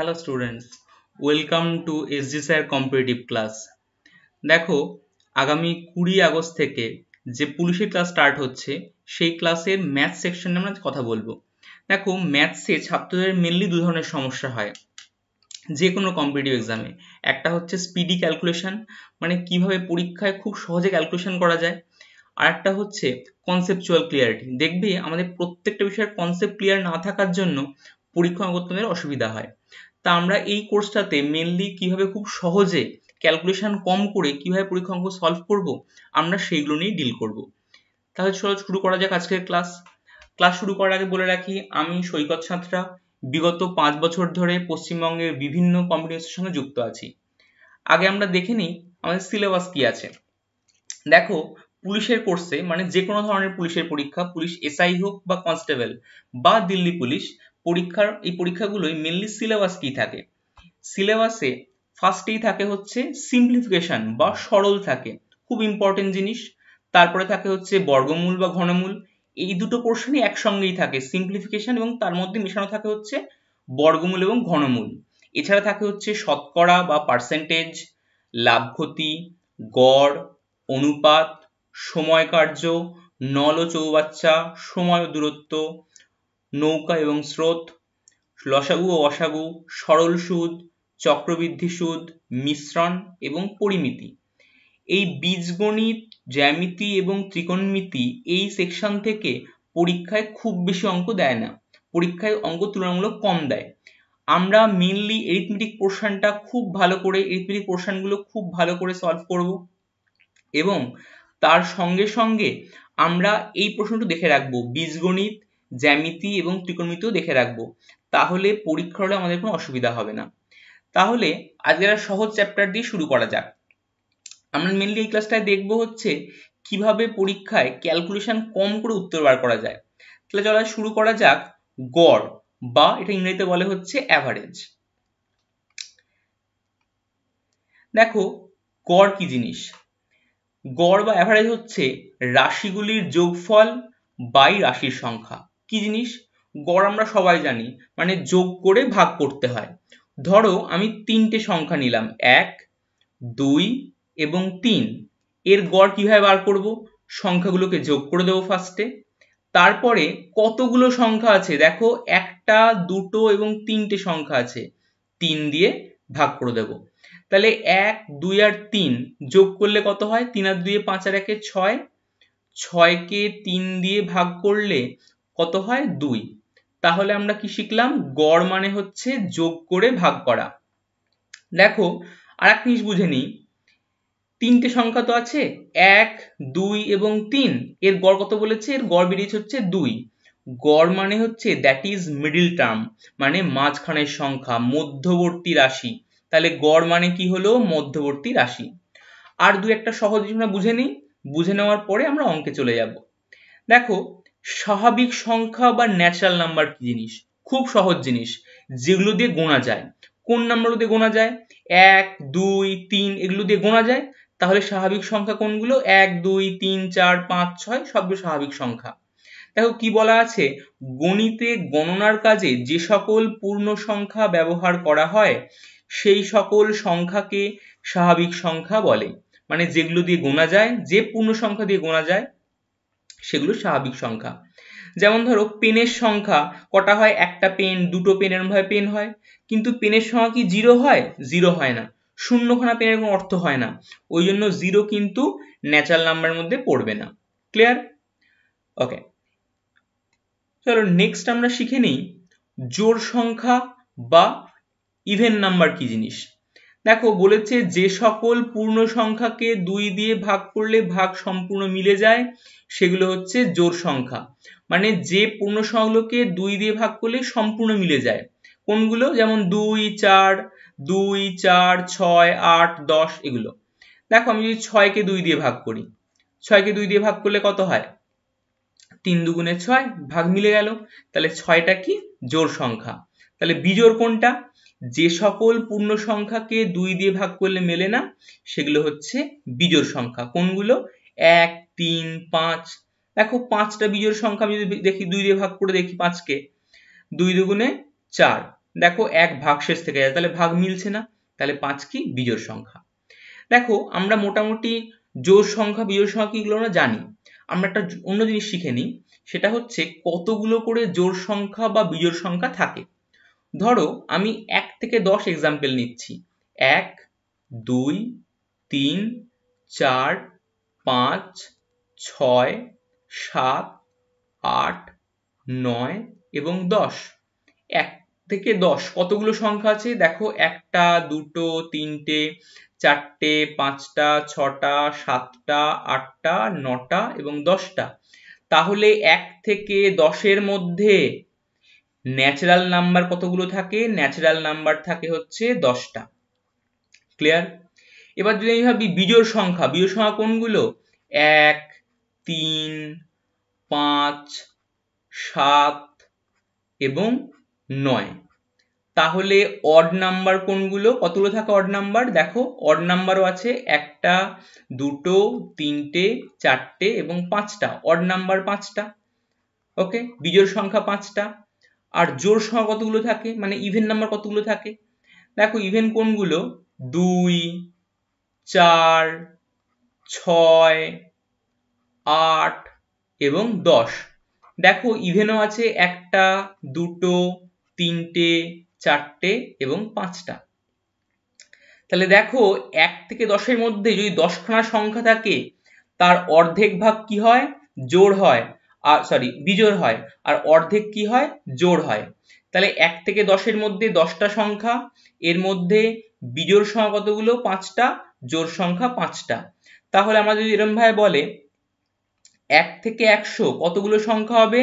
Hello students welcome to SG sir competitive class দেখো আগামী কুড়ি আগস্ট থেকে যে পুলিশের ক্লাস স্টার্ট হচ্ছে সেই ক্লাসের ম্যাথ সেকশনে নিয়ে আমরা কথা বলবো দেখো ম্যাথসে ছাত্রদের মেনলি দু ধরনের সমস্যা হয় যে কোনো কম্পিটিটিভ এক্সামে একটা হচ্ছে স্পিডি ক্যালকুলেশন মানে কিভাবে পরীক্ষায় খুব সহজে ক্যালকুলেশন করা যায় আর একটা হচ্ছে কনসেপচুয়াল ক্লিয়ারিটি দেখবে আমাদের প্রত্যেকটা বিষয়ের কনসেপ্ট ক্লিয়ার না থাকার জন্য পরীক্ষা করতে অসুবিধা হয় তা আমরা এই কোর্সটাতে মেনলি কিভাবে খুব সহজে ক্যালকুলেশন কম করে কিভাবে পরীক্ষাঙ্ক সলভ করব আমরা সেইগুলো নিয়ে ডিল করব তাহলে চলো শুরু করা যাক আজকের ক্লাস ক্লাস শুরু করার আগে বলে রাখি আমি সৈকত ছাত্রা বিগত পাঁচ বছর ধরে পশ্চিমবঙ্গের বিভিন্ন কম্পিটিশনের সঙ্গে যুক্ত আছি আগে আমরা দেখে নিই আমাদের সিলেবাস কি আছে দেখো পুলিশের কোর্সে মানে যে কোনো ধরনের পুলিশের পরীক্ষা পুলিশ এসআই হোক বা কনস্টেবল বা দিল্লি পুলিশ পরীক্ষার এই পরীক্ষাগুলোই মেনলি সিলেবাস কি থাকে সিলেবাসে ফার্স্টেই থাকে হচ্ছে সিম্পলিফিকেশন বা সরল থাকে খুব ইম্পর্টেন্ট জিনিস তারপরে থাকে হচ্ছে বর্গমূল বা ঘনমূল এই দুটো পোর্শনই একসঙ্গেই থাকে সিম্পলিফিকেশন এবং তার মধ্যে মেশানো থাকে হচ্ছে বর্গমূল এবং ঘনমূল এছাড়া থাকে হচ্ছে শতকরা বা পার্সেন্টেজ লাভ ক্ষতি গড় অনুপাত সময় কার্য নল ও চৌবাচ্চা সময় দূরত্ব নৌকা এবং স্রোত লসাগু ও অসাগু সরল সুদ চক্রবৃদ্ধি সুদ মিশ্রণ এবং পরিমিতি এই বীজগণিত জ্যামিতি এবং ত্রিকোণমিতি এই সেকশন থেকে পরীক্ষায় খুব বেশি অঙ্ক দেয় না পরীক্ষায় অঙ্ক তুলনামূলক কম দেয় আমরা মেনলি এরিথমেটিক পোর্শনটা খুব ভালো করে এরিথমেটিক পোর্শনগুলো খুব ভালো করে সলভ করব এবং তার সঙ্গে সঙ্গে আমরা এই প্রশ্নটা দেখে রাখবো বীজগণিত জ্যামিতি এবং ত্রিকোণমিতিও দেখে রাখবো তাহলে পরীক্ষার হলে আমাদের কোনো অসুবিধা হবে না তাহলে আজকের সহজ চ্যাপ্টার দিয়ে শুরু করা যাক আমরা মেনলি এই ক্লাসটায় দেখবো হচ্ছে কিভাবে পরীক্ষায় ক্যালকুলেশন কম করে উত্তর বার করা যায় তাহলে চলো শুরু করা যাক গড় বা এটা ইংরেজিতে বলে হচ্ছে অ্যাভারেজ দেখো গড় কি জিনিস গড় বা অ্যাভারেজ হচ্ছে রাশিগুলির যোগফল বাই রাশির সংখ্যা কি জিনিস গড় আমরা সবাই জানি মানে যোগ করে ভাগ করতে হয় ধরো আমি তিনটে সংখ্যা নিলাম এক দুই এবং তিন এর গড় কিভাবে বার করব সংখ্যাগুলোকে যোগ করে দেবো ফার্স্টে তারপরে কতগুলো সংখ্যা আছে দেখো একটা দুটো এবং তিনটে সংখ্যা আছে তিন দিয়ে ভাগ করে দেব তাহলে এক দুই আর তিন যোগ করলে কত হয় তিন আর দুয়ে পাঁচ আর একে ছয় ছয়কে তিন দিয়ে ভাগ করলে কত হয় দুই তাহলে আমরা কি শিখলাম গড় মানে হচ্ছে যোগ করে ভাগ করা দেখো আর এক জিনিস বুঝে নিই তিনটে সংখ্যা তো আছে এক দুই এবং তিন এর গড় কত বলেছে এর গড় বেরিয়েছে হচ্ছে দুই গড় মানে হচ্ছে দ্যাট ইজ মিডিল টার্ম মানে মাঝখানের সংখ্যা মধ্যবর্তী রাশি তাহলে গড় মানে কি হলো মধ্যবর্তী রাশি আর দু একটা সহজ আমরা বুঝে নিই বুঝে নেওয়ার পরে আমরা অঙ্কে চলে যাব দেখো স্বাভাবিক সংখ্যা বা ন্যাচারাল নাম্বার কি জিনিস? খুব সহজ জিনিস যেগুলো দিয়ে গোনা যায় কোন নাম্বার দিয়ে গোনা যায় এক, দুই, তিন এগুলো দিয়ে গোনা যায় তাহলে স্বাভাবিক সংখ্যা কোনগুলো এক, দুই, তিন, চার, পাঁচ, ছয় সবগুলো স্বাভাবিক সংখ্যা দেখো কি বলা আছে গণিতে গণনার কাজে যে সকল পূর্ণ সংখ্যা ব্যবহার করা হয় সেই সকল সংখ্যাকে স্বাভাবিক সংখ্যা বলে মানে যেগুলো দিয়ে গোনা যায় যে পূর্ণ সংখ্যা দিয়ে গোনা যায় সেগুলো স্বাভাবিক সংখ্যা যেমন ধরো পেনের সংখ্যা কটা হয় একটা পেন দুটো পেন এরমভাবে পেন হয় কিন্তু পেনের সংখ্যা কি জিরো হয় জিরো হয় না শূন্যখানা পেনের কোনো অর্থ হয় না ওই জন্য জিরো কিন্তু ন্যাচারাল নাম্বারের মধ্যে পড়বে না ক্লিয়ার ওকে চলো নেক্সট আমরা শিখে নিই জোর সংখ্যা বা ইভেন নাম্বার কি জিনিস দেখো বলেছে যে সকল পূর্ণ সংখ্যাকে দুই দিয়ে ভাগ করলে ভাগ সম্পূর্ণ মিলে যায় সেগুলো হচ্ছে জোর সংখ্যা মানে যে পূর্ণ সংখ্যাগুলোকে দুই দিয়ে ভাগ করলে সম্পূর্ণ মিলে যায় কোনগুলো যেমন দুই চার দুই চার ছয় আট দশ এগুলো দেখো আমি যদি ছয়কে দুই দিয়ে ভাগ করি ছয়কে দুই দিয়ে ভাগ করলে কত হয় তিন দুগুণে ছয় ভাগ মিলে গেল তাহলে ছয়টা কি জোর সংখ্যা তাহলে বিজোড় কোনটা যে সকল পূর্ণ সংখ্যাকে দুই দিয়ে ভাগ করলে মেলে না সেগুলো হচ্ছে বিজোড় সংখ্যা কোনগুলো এক তিন পাঁচ দেখো পাঁচটা বিজোড় সংখ্যা আমি যদি দেখি দুই দিয়ে ভাগ করে দেখি পাঁচকে দুই দুগুণে চার দেখো এক ভাগ শেষ থেকে যায় তাহলে ভাগ মিলছে না তাহলে পাঁচ কি বিজোড় সংখ্যা দেখো আমরা মোটামুটি জোর সংখ্যা বিজোড় সংখ্যা কিগুলো আমরা জানি আমরা একটা অন্য জিনিস শিখে নিই সেটা হচ্ছে কতগুলো করে জোর সংখ্যা বা বিজোড় সংখ্যা থাকে ধরো আমি এক থেকে দশ এক্সাম্পল নিচ্ছি এক দুই তিন চার পাঁচ ছয় সাত আট নয় এবং দশ এক থেকে দশ কতগুলো সংখ্যা আছে দেখো একটা দুটো তিনটে চারটে পাঁচটা ছটা সাতটা আটটা নটা এবং দশটা তাহলে এক থেকে দশের মধ্যে ন্যাচারাল নাম্বার কতগুলো থাকে ন্যাচারাল নাম্বার থাকে হচ্ছে দশটা ক্লিয়ার এবার যদি আমি ভাবি বিজোড় সংখ্যা বিজোড় সংখ্যা কোনগুলো এক তিন পাঁচ সাত এবং নয় তাহলে অড নাম্বার কোনগুলো কতগুলো থাকে অড নাম্বার দেখো অড নাম্বারও আছে একটা দুটো তিনটে চারটে এবং পাঁচটা অড নাম্বার পাঁচটা ওকে বিজোড় সংখ্যা পাঁচটা আর জোর সহ কতগুলো থাকে মানে ইভেন নাম্বার কতগুলো থাকে দেখো ইভেন কোনগুলো দুই চার ছয় আট এবং দশ দেখো ইভেনও আছে একটা দুটো তিনটে চারটে এবং পাঁচটা তাহলে দেখো এক থেকে দশের মধ্যে যদি দশখানা সংখ্যা থাকে তার অর্ধেক ভাগ কি হয় জোর হয় আর সরি বিজোড় হয় আর অর্ধেক কি হয় জোড় হয় তাহলে এক থেকে দশের মধ্যে দশটা সংখ্যা এর মধ্যে বিজোড় সংখ্যা কতগুলো পাঁচটা জোড় সংখ্যা পাঁচটা তাহলে আমরা যদি এরম ভাই বলে এক থেকে একশো কতগুলো সংখ্যা হবে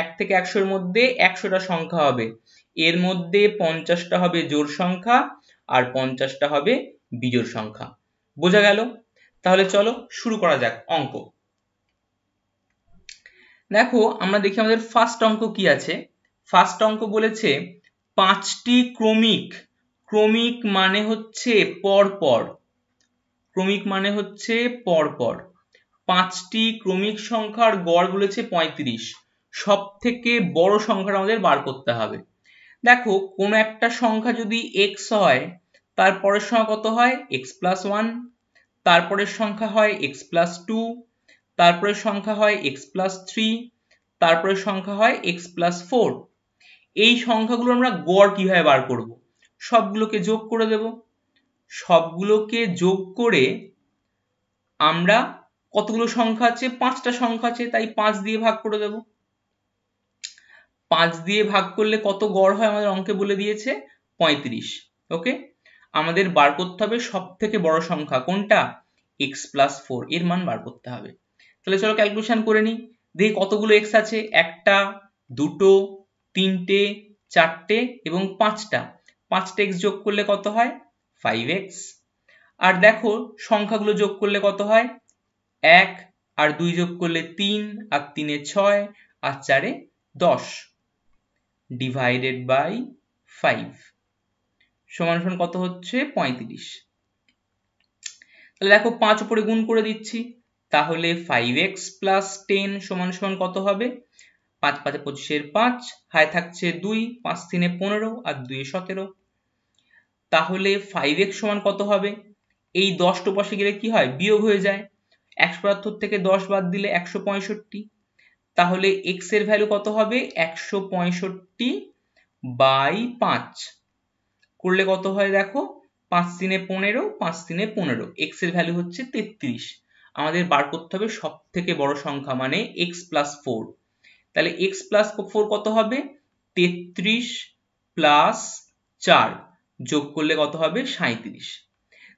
এক থেকে একশোর মধ্যে একশোটা সংখ্যা হবে এর মধ্যে পঞ্চাশটা হবে জোর সংখ্যা আর পঞ্চাশটা হবে বিজোর সংখ্যা বোঝা গেল তাহলে চলো শুরু করা যাক অঙ্ক দেখো আমরা দেখি আমাদের ফার্স্ট অঙ্ক কি আছে ফার্স্ট অঙ্ক বলেছে পাঁচটি ক্রমিক ক্রমিক মানে হচ্ছে পরপর ক্রমিক মানে হচ্ছে পরপর পাঁচটি ক্রমিক সংখ্যার গড় বলেছে পঁয়ত্রিশ সব থেকে বড় সংখ্যাটা আমাদের বার করতে হবে দেখো কোন একটা সংখ্যা যদি এক্স হয় তারপরের সংখ্যা কত হয় এক্স প্লাস ওয়ান তারপরের সংখ্যা হয় এক্স প্লাস টু তারপরে সংখ্যা হয় এক্স প্লাস থ্রি তারপরে সংখ্যা হয় এক্স প্লাস ফোর এই সংখ্যাগুলো আমরা গড় কিভাবে বার করব সবগুলোকে যোগ করে দেব সবগুলোকে যোগ করে আমরা কতগুলো সংখ্যা আছে পাঁচটা সংখ্যা আছে তাই পাঁচ দিয়ে ভাগ করে দেব পাঁচ দিয়ে ভাগ করলে কত গড় হয় আমাদের অঙ্কে বলে দিয়েছে পঁয়ত্রিশ ওকে আমাদের বার করতে হবে সব থেকে বড় সংখ্যা কোনটা এক্স প্লাস ফোর এর মান বার করতে হবে তাহলে চলো ক্যালকুলেশন করে নিই দেখি কতগুলো এক্স আছে একটা দুটো তিনটে চারটে এবং পাঁচটা পাঁচটা এক্স যোগ করলে কত হয় ফাইভ এক্স আর দেখো সংখ্যাগুলো যোগ করলে কত হয় এক আর দুই যোগ করলে তিন আর তিনে ছয় আর চারে দশ ডিভাইডেড বাই ফাইভ সমান সমান কত হচ্ছে পঁয়ত্রিশ তাহলে দেখো পাঁচ উপরে গুণ করে দিচ্ছি তাহলে ফাইভ এক্স প্লাস টেন সমান সমান কত হবে পাঁচ পাঁচে পঁচিশের পাঁচ হায় থাকছে দুই পাঁচ তিনে পনেরো আর দুই সতেরো তাহলে ফাইভ এক্স সমান কত হবে এই দশ টু পাশে গেলে কি হয় বিয়োগ হয়ে যায় একশো বাহাত্তর থেকে দশ বাদ দিলে একশো পঁয়ষট্টি তাহলে এক্স এর ভ্যালু কত হবে একশো পঁয়ষট্টি বাই পাঁচ করলে কত হয় দেখো পাঁচ তিনে পনেরো পাঁচ তিনে পনেরো এক্স এর ভ্যালু হচ্ছে তেত্রিশ আমাদের বার করতে হবে সব থেকে বড় সংখ্যা মানে এক্স প্লাস ফোর তাহলে এক্স প্লাস ফোর কত হবে তেত্রিশ প্লাস চার যোগ করলে কত হবে সাঁত্রিশ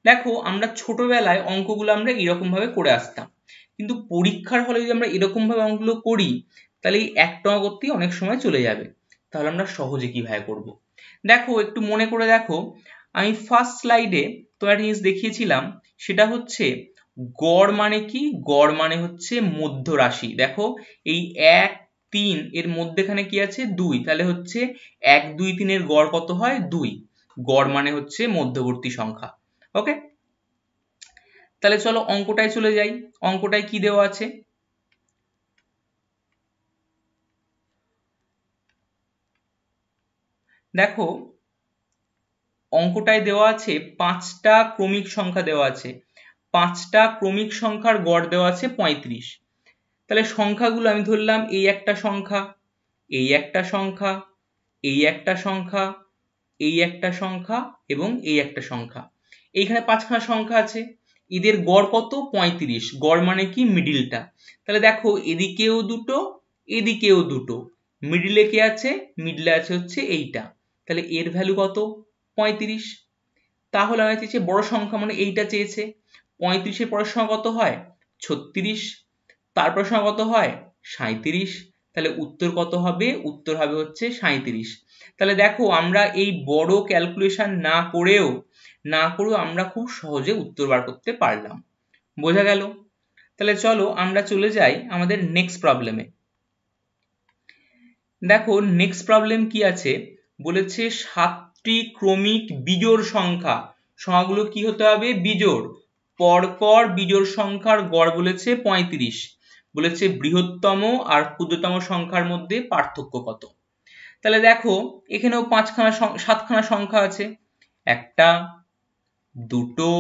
দেখো আমরা ছোটবেলায় অঙ্কগুলো আমরা এরকমভাবে করে আসতাম কিন্তু পরীক্ষার হলে যদি আমরা এরকমভাবে অঙ্কগুলো করি তাহলে এই এক টাকা করতেই অনেক সময় চলে যাবে তাহলে আমরা সহজে কীভাবে করব। দেখো একটু মনে করে দেখো আমি ফার্স্ট স্লাইডে তোমার জিনিস দেখিয়েছিলাম সেটা হচ্ছে গড় মানে কি গড় মানে হচ্ছে মধ্য রাশি দেখো এই এক তিন এর মধ্যেখানে কি আছে দুই তাহলে হচ্ছে এক দুই তিনের গড় কত হয় দুই গড় মানে হচ্ছে মধ্যবর্তী সংখ্যা ওকে তাহলে চলো অঙ্কটায় চলে যাই অঙ্কটায় কি দেওয়া আছে দেখো অঙ্কটায় দেওয়া আছে পাঁচটা ক্রমিক সংখ্যা দেওয়া আছে পাঁচটা ক্রমিক সংখ্যার গড় দেওয়া আছে পঁয়ত্রিশ তাহলে সংখ্যাগুলো আমি ধরলাম এই একটা সংখ্যা এই একটা সংখ্যা এই একটা সংখ্যা এই একটা সংখ্যা এবং এই একটা সংখ্যা এইখানে পাঁচখানা সংখ্যা আছে এদের গড় কত পঁয়ত্রিশ গড় মানে কি মিডিলটা তাহলে দেখো এদিকেও দুটো এদিকেও দুটো মিডিলে কে আছে মিডলে আছে হচ্ছে এইটা তাহলে এর ভ্যালু কত পঁয়ত্রিশ তাহলে আমি চেয়েছি বড় সংখ্যা মানে এইটা চেয়েছে পঁয়ত্রিশের পরের সংখ্যা কত হয় ছত্রিশ তারপর সংখ্যা কত হয় সাঁইত্রিশ তাহলে উত্তর কত হবে উত্তর হবে হচ্ছে সাঁইত্রিশ তাহলে দেখো আমরা এই বড় ক্যালকুলেশন না করেও না করেও আমরা খুব সহজে উত্তর বার করতে পারলাম বোঝা গেল তাহলে চলো আমরা চলে যাই আমাদের নেক্সট প্রবলেমে দেখো নেক্সট প্রবলেম কি আছে বলেছে সাতটি ক্রমিক বিজোড় সংখ্যা সংখ্যাগুলো কি হতে হবে বিজোড় পরপর বিজোড় সংখ্যার গড় বলেছে পঁয়ত্রিশ বলেছে বৃহত্তম আর ক্ষুদ্রতম সংখ্যার মধ্যে পার্থক্য কত তাহলে দেখো এখানেও পাঁচখানা সাতখানা সংখ্যা আছে একটা দুটো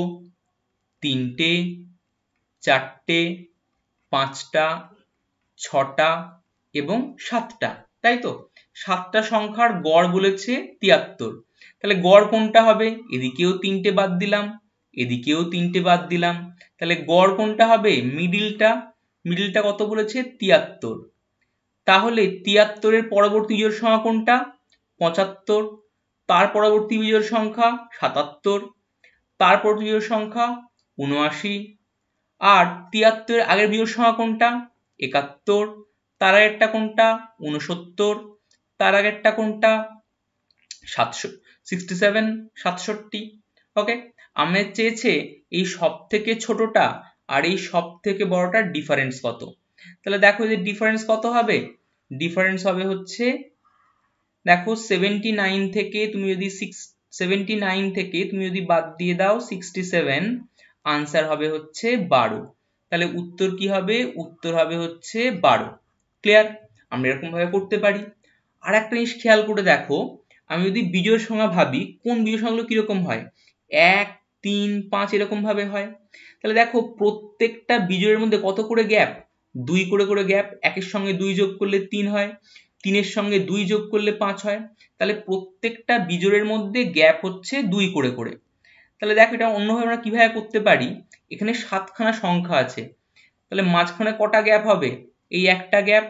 তিনটে চারটে পাঁচটা ছটা এবং সাতটা তাই তো সাতটা সংখ্যার গড় বলেছে তিয়াত্তর তাহলে গড় কোনটা হবে এদিকেও তিনটে বাদ দিলাম এদিকেও তিনটে বাদ দিলাম তাহলে গড় কোনটা হবে মিডিলটা মিডিলটা কত বলেছে তিয়াত্তর তাহলে তিয়াত্তরের পরবর্তী বিজোড় সংখ্যা কোনটা পঁচাত্তর তার পরবর্তী বিজোড় সংখ্যা সাতাত্তর তার পরবর্তী বিজোড় সংখ্যা উনআশি আর তিয়াত্তরের আগের বিজোড় সংখ্যা কোনটা একাত্তর তার আগেরটা কোনটা উনসত্তর তার আগেরটা কোনটা সাতশো সিক্সটি সেভেন সাতষট্টি ওকে আমের চেয়েছে এই সব থেকে ছোটটা আর এই সব থেকে বড়টার ডিফারেন্স কত তাহলে দেখো যে ডিফারেন্স কত হবে ডিফারেন্স হবে হচ্ছে দেখো সেভেন্টি নাইন থেকে তুমি যদি সিক্স সেভেন্টি নাইন থেকে তুমি যদি বাদ দিয়ে দাও সিক্সটি সেভেন আনসার হবে হচ্ছে বারো তাহলে উত্তর কি হবে উত্তর হবে হচ্ছে বারো ক্লিয়ার আমরা এরকমভাবে করতে পারি আর একটা জিনিস খেয়াল করে দেখো আমি যদি বিজয়ের সংখ্যা ভাবি কোন বিজয় সংখ্যাগুলো কীরকম হয় এক তিন পাঁচ এরকমভাবে হয় তাহলে দেখো প্রত্যেকটা বিজোড়ের মধ্যে কত করে গ্যাপ দুই করে করে গ্যাপ একের সঙ্গে দুই যোগ করলে তিন হয় তিনের সঙ্গে দুই যোগ করলে পাঁচ হয় তাহলে প্রত্যেকটা বিজোড়ের মধ্যে গ্যাপ হচ্ছে দুই করে করে তাহলে দেখো এটা অন্যভাবে আমরা কিভাবে করতে পারি এখানে সাতখানা সংখ্যা আছে তাহলে মাঝখানে কটা গ্যাপ হবে এই একটা গ্যাপ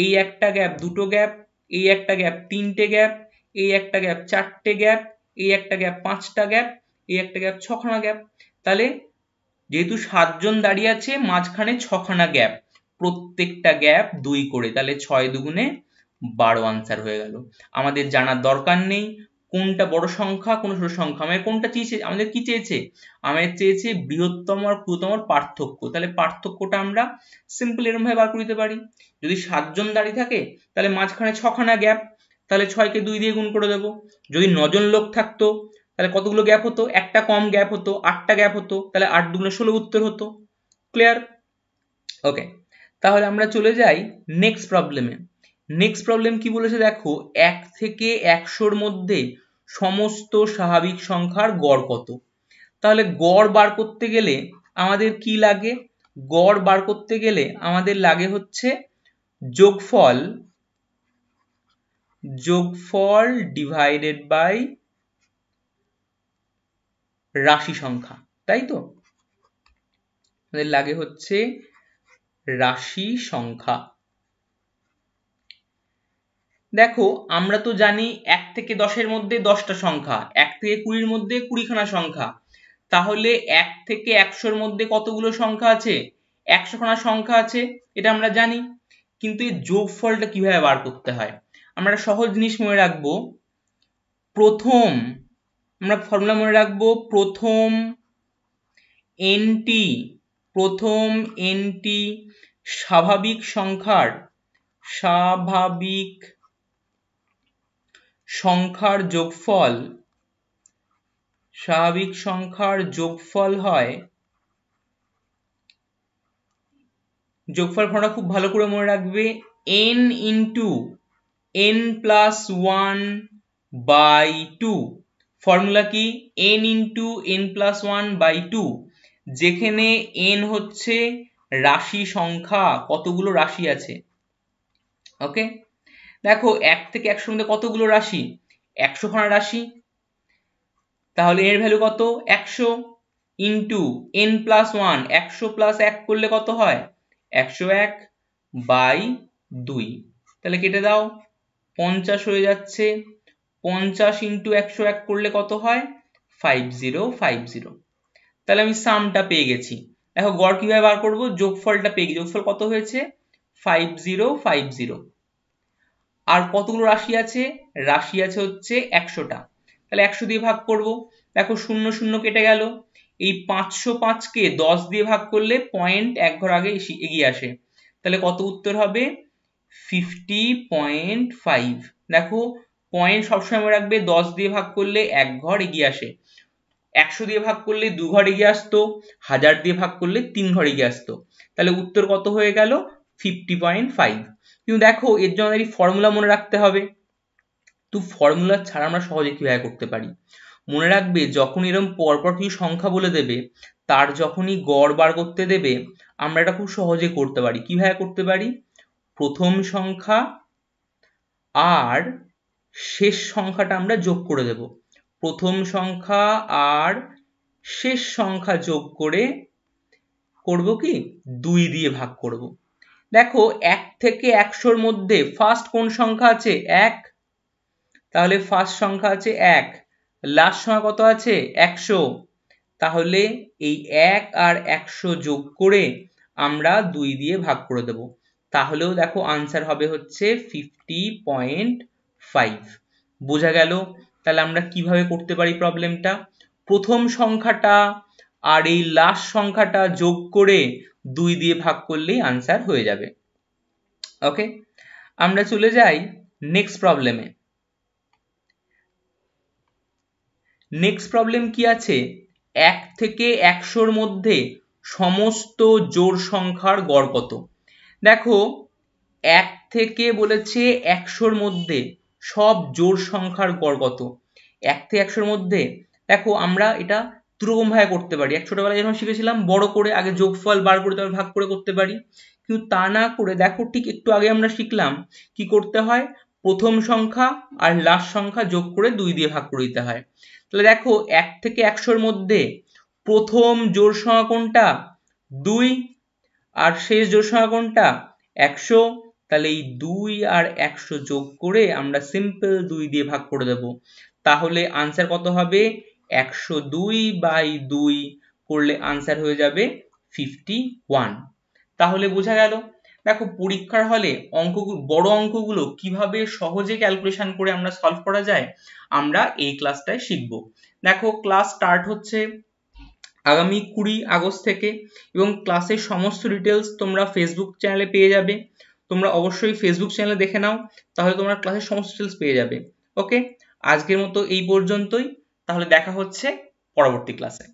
এই একটা গ্যাপ দুটো গ্যাপ এই একটা গ্যাপ তিনটে গ্যাপ এই একটা গ্যাপ চারটে গ্যাপ এই একটা গ্যাপ পাঁচটা গ্যাপ এই একটা গ্যাপ ছখানা গ্যাপ তাহলে যেহেতু সাতজন দাঁড়িয়ে আছে মাঝখানে ছখানা গ্যাপ প্রত্যেকটা গ্যাপ দুই করে তাহলে ছয় দুগুণে বারো আনসার হয়ে গেল আমাদের জানার দরকার নেই কোনটা বড় সংখ্যা কোন ছোট সংখ্যা আমাদের কোনটা চেয়েছে আমাদের কি চেয়েছে আমাদের চেয়েছে বৃহত্তম আর ক্ষুতম পার্থক্য তাহলে পার্থক্যটা আমরা সিম্পল এরমভাবে ভাবে বার করতে পারি যদি সাতজন দাঁড়িয়ে থাকে তাহলে মাঝখানে ছখানা গ্যাপ তাহলে ছয়কে দুই দিয়ে গুণ করে দেবো যদি নজন লোক থাকতো তাহলে কতগুলো গ্যাপ হতো একটা কম গ্যাপ হতো আটটা গ্যাপ হতো তাহলে আট দুগুলো ষোলো উত্তর হতো ক্লিয়ার ওকে তাহলে আমরা চলে যাই নেক্সট প্রবলেমে নেক্সট প্রবলেম কি বলেছে দেখো এক থেকে একশোর মধ্যে সমস্ত স্বাভাবিক সংখ্যার গড় কত তাহলে গড় বার করতে গেলে আমাদের কি লাগে গড় বার করতে গেলে আমাদের লাগে হচ্ছে যোগফল যোগফল ডিভাইডেড বাই রাশি সংখ্যা তাই তো আমাদের লাগে হচ্ছে রাশি সংখ্যা দেখো আমরা তো জানি এক থেকে দশের মধ্যে দশটা সংখ্যা এক থেকে কুড়ির মধ্যে কুড়িখানা সংখ্যা তাহলে এক থেকে একশোর মধ্যে কতগুলো সংখ্যা আছে একশোখানা সংখ্যা আছে এটা আমরা জানি কিন্তু এই যোগফলটা কিভাবে বার করতে হয় আমরা সহজ জিনিস মনে রাখবো প্রথম আমরা ফর্মুলা মনে রাখবো প্রথম এনটি প্রথম এনটি স্বাভাবিক সংখ্যার স্বাভাবিক সংখ্যার যোগফল স্বাভাবিক সংখ্যার যোগফল হয় যোগফল ফর্মটা খুব ভালো করে মনে রাখবে N into N plus one by two formula কি N into N plus one by two যেখানে এন হচ্ছে রাশি সংখ্যা কতগুলো রাশি আছে ওকে দেখো এক থেকে একশো মধ্যে কতগুলো রাশি একশো খানা রাশি তাহলে এর ভ্যালু কত একশো ইন্টু এন প্লাস ওয়ান একশো প্লাস এক করলে কত হয় একশো এক বাই দুই তাহলে কেটে দাও পঞ্চাশ হয়ে যাচ্ছে পঞ্চাশ ইন্টু একশো এক করলে কত হয় ফাইভ জিরো ফাইভ জিরো তাহলে আমি সামটা পেয়ে গেছি দেখো গড় কিভাবে বার করবো যোগফলটা পেয়ে যোগফল কত হয়েছে ফাইভ জিরো ফাইভ জিরো আর কতগুলো রাশি আছে রাশি আছে হচ্ছে একশোটা তাহলে একশো দিয়ে ভাগ করব দেখো শূন্য শূন্য কেটে গেল এই পাঁচশো পাঁচকে দশ দিয়ে ভাগ করলে পয়েন্ট এক ঘর আগে এগিয়ে আসে তাহলে কত উত্তর হবে ফিফটি পয়েন্ট ফাইভ দেখো পয়েন্ট সবসময় মনে রাখবে দশ দিয়ে ভাগ করলে এক ঘর এগিয়ে আসে একশো দিয়ে ভাগ করলে দু ঘর এগিয়ে আসতো হাজার দিয়ে ভাগ করলে তিন ঘর এগিয়ে আসতো তাহলে উত্তর কত হয়ে গেল ফিফটি পয়েন্ট ফাইভ কিন্তু দেখো এর জন্য আমাদের ফর্মুলা মনে রাখতে হবে তো ফর্মুলা ছাড়া আমরা সহজে কীভাবে করতে পারি মনে রাখবে যখন এরম পরপর কিছু সংখ্যা বলে দেবে তার যখনই গড় বার করতে দেবে আমরা এটা খুব সহজে করতে পারি কিভাবে করতে পারি প্রথম সংখ্যা আর শেষ সংখ্যাটা আমরা যোগ করে দেব প্রথম সংখ্যা আর শেষ সংখ্যা যোগ করে করব কি দুই দিয়ে ভাগ করব দেখো এক থেকে একশোর মধ্যে ফার্স্ট কোন সংখ্যা আছে এক তাহলে ফার্স্ট সংখ্যা আছে এক লাস্ট সংখ্যা কত আছে একশো তাহলে এই এক আর একশো যোগ করে আমরা দুই দিয়ে ভাগ করে দেব তাহলেও দেখো আনসার হবে হচ্ছে ফিফটি পয়েন্ট ফাইভ বোঝা গেল তাহলে আমরা কিভাবে করতে পারি প্রবলেমটা প্রথম সংখ্যাটা আর এই লাস্ট সংখ্যাটা যোগ করে দুই দিয়ে ভাগ করলেই আনসার হয়ে যাবে ওকে আমরা চলে যাই নেক্সট প্রবলেমে নেক্সট প্রবলেম কি আছে এক থেকে একশোর মধ্যে সমস্ত জোর সংখ্যার গড় কত দেখো এক থেকে বলেছে একশোর মধ্যে সব জোড় সংখ্যার গড় কত এক থেকে একশোর মধ্যে দেখো আমরা এটা দুরকম ভাবে করতে পারি এক ছোটবেলায় যখন শিখেছিলাম বড় করে আগে যোগফল বার করে তারপর ভাগ করে করতে পারি কিন্তু তা না করে দেখো ঠিক একটু আগে আমরা শিখলাম কি করতে হয় প্রথম সংখ্যা আর লাস্ট সংখ্যা যোগ করে দুই দিয়ে ভাগ করে দিতে হয় তাহলে দেখো এক থেকে একশোর মধ্যে প্রথম জোর সংখ্যা কোনটা দুই আর শেষ জোর সংখ্যা কোনটা একশো তাহলে এই দুই আর একশো যোগ করে আমরা সিম্পল দুই দিয়ে ভাগ করে দেব তাহলে আনসার কত হবে একশো দুই বাই দুই করলে আনসার হয়ে যাবে ফিফটি ওয়ান তাহলে বোঝা গেল দেখো পরীক্ষার হলে অঙ্ক বড় অঙ্কগুলো কিভাবে সহজে ক্যালকুলেশন করে আমরা সলভ করা যায় আমরা এই ক্লাসটায় শিখব দেখো ক্লাস স্টার্ট হচ্ছে আগামী কুড়ি আগস্ট থেকে এবং ক্লাসের সমস্ত ডিটেলস তোমরা ফেসবুক চ্যানেলে পেয়ে যাবে তোমরা অবশ্যই ফেসবুক চ্যানেলে দেখে নাও তাহলে তোমরা ক্লাসের সমস্ত ডিটেলস পেয়ে যাবে ওকে আজকের মতো এই পর্যন্তই তাহলে দেখা হচ্ছে পরবর্তী ক্লাসে